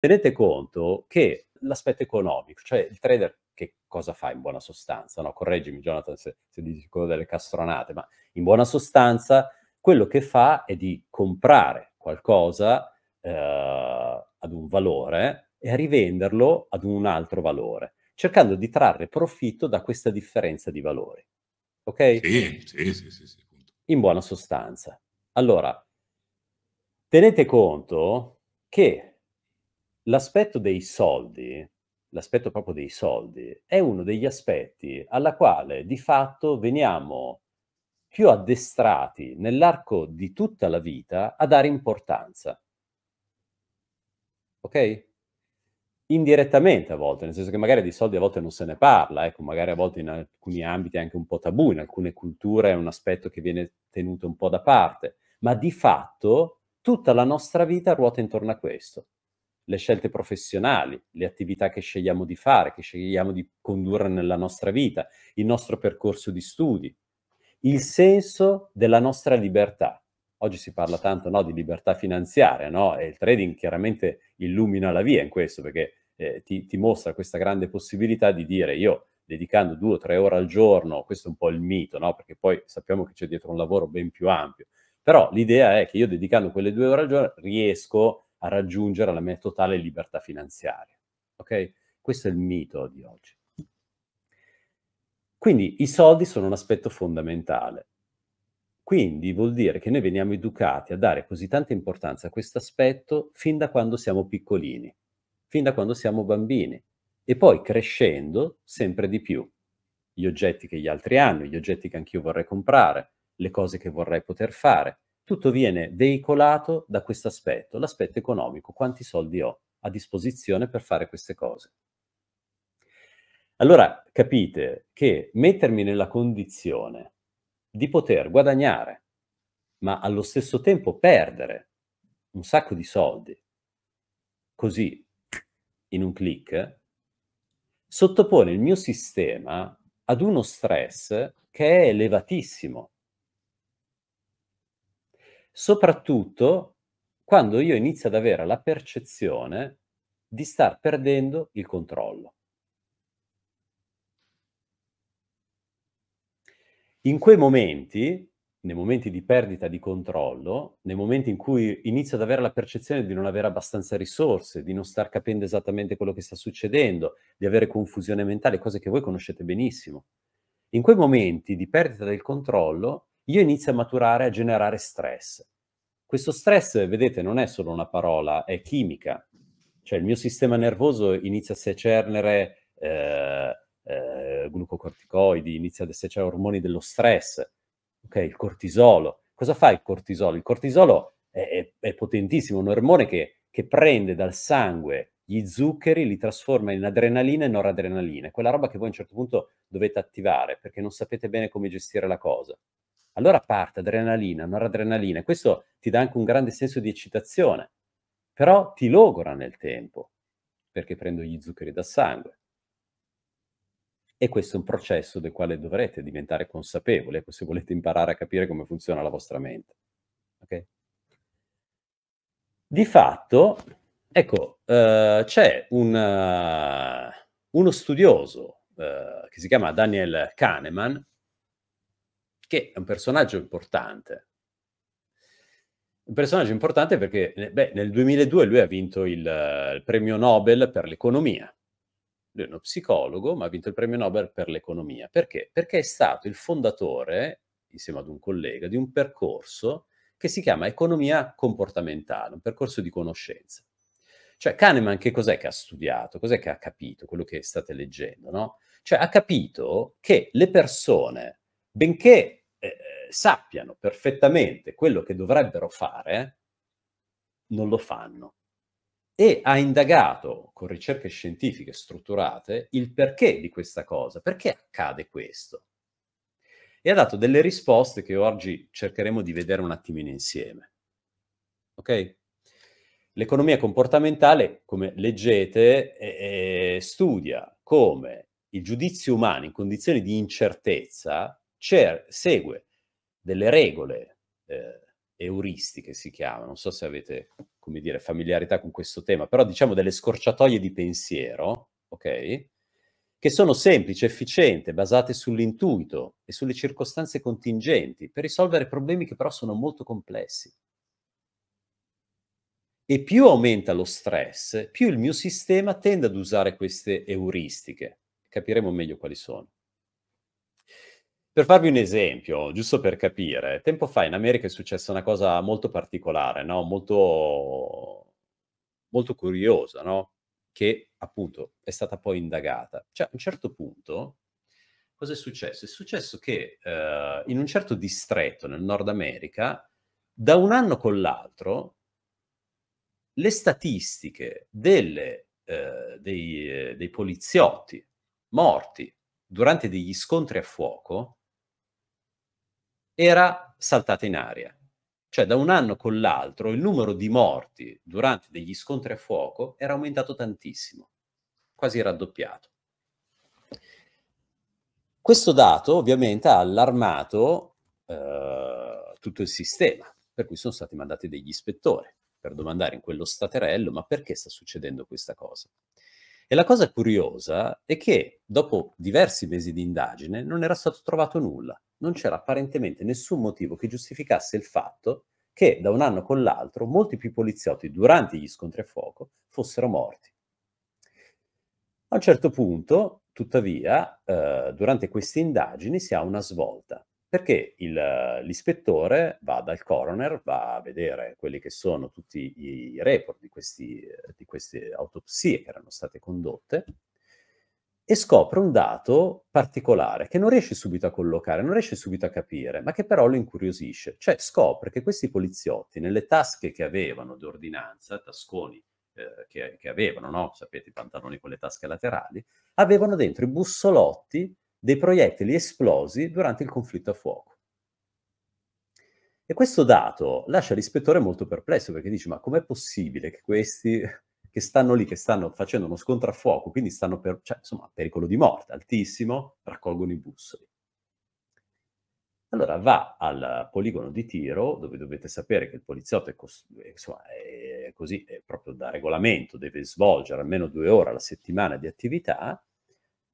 tenete conto che l'aspetto economico, cioè il trader che cosa fa in buona sostanza? No, correggimi Jonathan se, se dico delle castronate, ma in buona sostanza quello che fa è di comprare qualcosa eh, ad un valore e rivenderlo ad un altro valore, cercando di trarre profitto da questa differenza di valori. Ok? Sì, sì, sì, sì. sì in buona sostanza. Allora, tenete conto che l'aspetto dei soldi, l'aspetto proprio dei soldi, è uno degli aspetti alla quale di fatto veniamo più addestrati nell'arco di tutta la vita a dare importanza. Ok? Indirettamente a volte, nel senso che magari di soldi a volte non se ne parla, ecco, magari a volte in alcuni ambiti è anche un po' tabù, in alcune culture è un aspetto che viene tenuto un po' da parte, ma di fatto tutta la nostra vita ruota intorno a questo le scelte professionali, le attività che scegliamo di fare, che scegliamo di condurre nella nostra vita, il nostro percorso di studi, il senso della nostra libertà. Oggi si parla tanto no, di libertà finanziaria, no? e il trading chiaramente illumina la via in questo, perché eh, ti, ti mostra questa grande possibilità di dire io dedicando due o tre ore al giorno, questo è un po' il mito, no? perché poi sappiamo che c'è dietro un lavoro ben più ampio, però l'idea è che io dedicando quelle due ore al giorno riesco a a raggiungere la mia totale libertà finanziaria. Ok? Questo è il mito di oggi. Quindi i soldi sono un aspetto fondamentale. Quindi vuol dire che noi veniamo educati a dare così tanta importanza a questo aspetto fin da quando siamo piccolini, fin da quando siamo bambini e poi crescendo sempre di più. Gli oggetti che gli altri hanno, gli oggetti che anch'io vorrei comprare, le cose che vorrei poter fare, tutto viene veicolato da questo aspetto, l'aspetto economico, quanti soldi ho a disposizione per fare queste cose. Allora capite che mettermi nella condizione di poter guadagnare, ma allo stesso tempo perdere un sacco di soldi, così in un clic, sottopone il mio sistema ad uno stress che è elevatissimo soprattutto quando io inizio ad avere la percezione di star perdendo il controllo. In quei momenti, nei momenti di perdita di controllo, nei momenti in cui inizio ad avere la percezione di non avere abbastanza risorse, di non star capendo esattamente quello che sta succedendo, di avere confusione mentale, cose che voi conoscete benissimo, in quei momenti di perdita del controllo io inizio a maturare, a generare stress. Questo stress, vedete, non è solo una parola, è chimica. Cioè il mio sistema nervoso inizia a secernere eh, eh, glucocorticoidi, inizia a secernere ormoni dello stress, ok? il cortisolo. Cosa fa il cortisolo? Il cortisolo è, è, è potentissimo, un ormone che, che prende dal sangue gli zuccheri li trasforma in adrenalina e noradrenalina, quella roba che voi a un certo punto dovete attivare perché non sapete bene come gestire la cosa allora parte adrenalina, noradrenalina, questo ti dà anche un grande senso di eccitazione, però ti logora nel tempo, perché prendo gli zuccheri da sangue. E questo è un processo del quale dovrete diventare consapevoli, ecco, se volete imparare a capire come funziona la vostra mente. Okay? Di fatto, ecco, uh, c'è un, uh, uno studioso uh, che si chiama Daniel Kahneman, che è un personaggio importante. Un personaggio importante perché beh, nel 2002 lui ha vinto il, eh, il premio Nobel per l'economia. Lui è uno psicologo, ma ha vinto il premio Nobel per l'economia. Perché? Perché è stato il fondatore, insieme ad un collega, di un percorso che si chiama economia comportamentale, un percorso di conoscenza. Cioè Kahneman che cos'è che ha studiato? Cos'è che ha capito? Quello che state leggendo, no? Cioè ha capito che le persone, benché sappiano perfettamente quello che dovrebbero fare, non lo fanno. E ha indagato con ricerche scientifiche strutturate il perché di questa cosa, perché accade questo. E ha dato delle risposte che oggi cercheremo di vedere un attimino insieme. Ok? L'economia comportamentale, come leggete, eh, studia come il giudizio umano in condizioni di incertezza cer- segue delle regole eh, euristiche, si chiama, non so se avete, come dire, familiarità con questo tema, però diciamo delle scorciatoie di pensiero, ok? che sono semplici, efficienti, basate sull'intuito e sulle circostanze contingenti per risolvere problemi che però sono molto complessi. E più aumenta lo stress, più il mio sistema tende ad usare queste euristiche. Capiremo meglio quali sono. Per farvi un esempio, giusto per capire, tempo fa in America è successa una cosa molto particolare, no? molto, molto curiosa, no? che appunto è stata poi indagata. Cioè, a un certo punto, cosa è successo? È successo che eh, in un certo distretto nel Nord America, da un anno con l'altro, le statistiche delle, eh, dei, eh, dei poliziotti morti durante degli scontri a fuoco era saltata in aria. Cioè da un anno con l'altro il numero di morti durante degli scontri a fuoco era aumentato tantissimo, quasi raddoppiato. Questo dato ovviamente ha allarmato eh, tutto il sistema, per cui sono stati mandati degli ispettori per domandare in quello staterello ma perché sta succedendo questa cosa. E la cosa curiosa è che dopo diversi mesi di indagine non era stato trovato nulla non c'era apparentemente nessun motivo che giustificasse il fatto che da un anno con l'altro molti più poliziotti durante gli scontri a fuoco fossero morti. A un certo punto, tuttavia, eh, durante queste indagini si ha una svolta, perché il, eh, l'ispettore va dal coroner, va a vedere quelli che sono tutti i report di, questi, eh, di queste autopsie che erano state condotte e scopre un dato particolare che non riesce subito a collocare, non riesce subito a capire, ma che però lo incuriosisce. Cioè scopre che questi poliziotti nelle tasche che avevano d'ordinanza, tasconi eh, che, che, avevano, no? sapete i pantaloni con le tasche laterali, avevano dentro i bussolotti dei proiettili esplosi durante il conflitto a fuoco. E questo dato lascia l'ispettore molto perplesso perché dice ma com'è possibile che questi che stanno lì, che stanno facendo uno scontro a fuoco, quindi stanno per, cioè, insomma, pericolo di morte altissimo, raccolgono i bussoli. Allora va al poligono di tiro, dove dovete sapere che il poliziotto è, cos- insomma, è così, è proprio da regolamento, deve svolgere almeno due ore alla settimana di attività,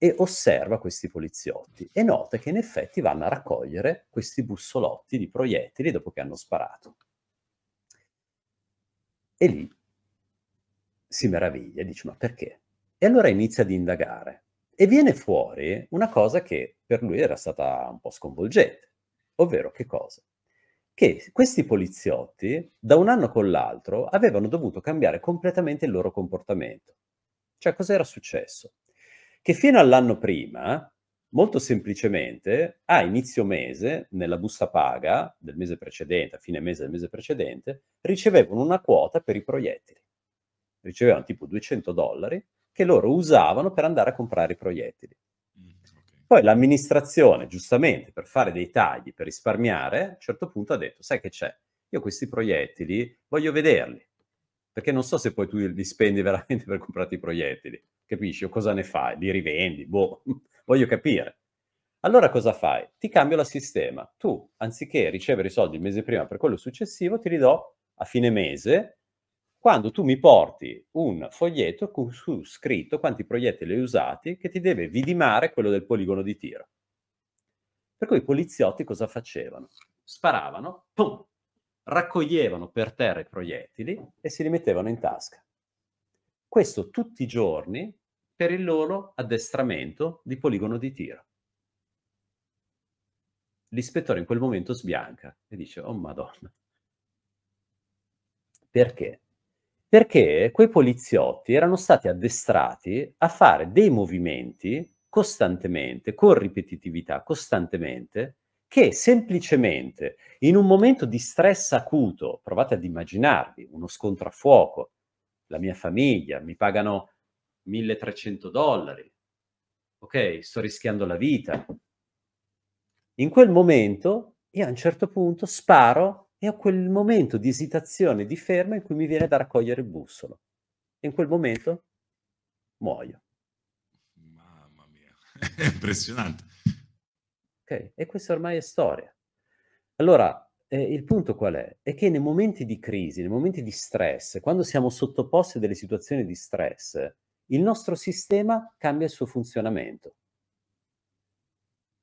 e osserva questi poliziotti e nota che in effetti vanno a raccogliere questi bussolotti di proiettili dopo che hanno sparato. E lì si meraviglia, dice ma perché? E allora inizia ad indagare e viene fuori una cosa che per lui era stata un po' sconvolgente, ovvero che cosa? Che questi poliziotti da un anno con l'altro avevano dovuto cambiare completamente il loro comportamento. Cioè cosa era successo? Che fino all'anno prima, molto semplicemente, a inizio mese, nella busta paga del mese precedente, a fine mese del mese precedente, ricevevano una quota per i proiettili ricevevano tipo 200 dollari che loro usavano per andare a comprare i proiettili. Mm, poi l'amministrazione, giustamente, per fare dei tagli, per risparmiare, a un certo punto ha detto, sai che c'è? Io questi proiettili voglio vederli, perché non so se poi tu li spendi veramente per comprare i proiettili, capisci? O cosa ne fai? Li rivendi? Boh, voglio capire. Allora cosa fai? Ti cambio la sistema. Tu, anziché ricevere i soldi il mese prima per quello successivo, ti li do a fine mese quando tu mi porti un foglietto con su scritto quanti proiettili hai usati che ti deve vidimare quello del poligono di tiro. Per cui i poliziotti cosa facevano? Sparavano, pum, raccoglievano per terra i proiettili e se li mettevano in tasca. Questo tutti i giorni per il loro addestramento di poligono di tiro. L'ispettore in quel momento sbianca e dice, oh madonna, perché? Perché quei poliziotti erano stati addestrati a fare dei movimenti costantemente, con ripetitività, costantemente, che semplicemente in un momento di stress acuto, provate ad immaginarvi uno scontro a fuoco, la mia famiglia, mi pagano 1300 dollari, ok, sto rischiando la vita. In quel momento io a un certo punto sparo e ho quel momento di esitazione, di ferma in cui mi viene da raccogliere il bussolo. E in quel momento muoio. Mamma mia, è impressionante. Ok, e questa ormai è storia. Allora, eh, il punto qual è? È che nei momenti di crisi, nei momenti di stress, quando siamo sottoposti a delle situazioni di stress, il nostro sistema cambia il suo funzionamento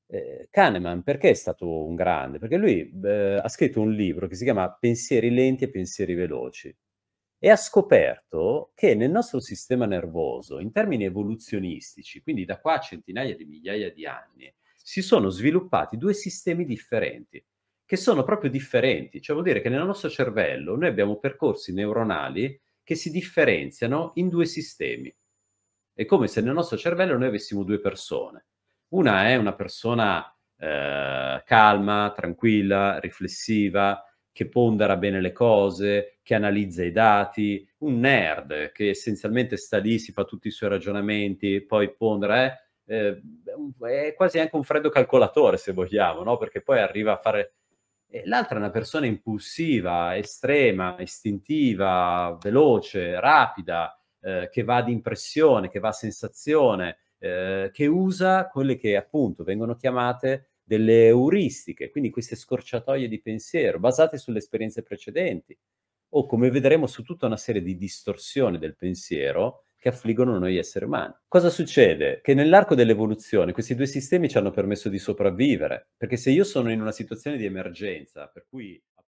eh, Kahneman perché è stato un grande? Perché lui eh, ha scritto un libro che si chiama Pensieri lenti e pensieri veloci e ha scoperto che nel nostro sistema nervoso, in termini evoluzionistici, quindi da qua a centinaia di migliaia di anni, si sono sviluppati due sistemi differenti, che sono proprio differenti, cioè vuol dire che nel nostro cervello noi abbiamo percorsi neuronali che si differenziano in due sistemi. È come se nel nostro cervello noi avessimo due persone una è una persona eh, calma, tranquilla, riflessiva, che pondera bene le cose, che analizza i dati, un nerd che essenzialmente sta lì, si fa tutti i suoi ragionamenti, poi pondera, eh, eh, è quasi anche un freddo calcolatore se vogliamo, no? perché poi arriva a fare... Eh, l'altra è una persona impulsiva, estrema, istintiva, veloce, rapida, eh, che va ad impressione, che va a sensazione, eh, che usa quelle che appunto vengono chiamate delle euristiche, quindi queste scorciatoie di pensiero basate sulle esperienze precedenti o come vedremo su tutta una serie di distorsioni del pensiero che affliggono noi esseri umani. Cosa succede? Che nell'arco dell'evoluzione questi due sistemi ci hanno permesso di sopravvivere, perché se io sono in una situazione di emergenza, per cui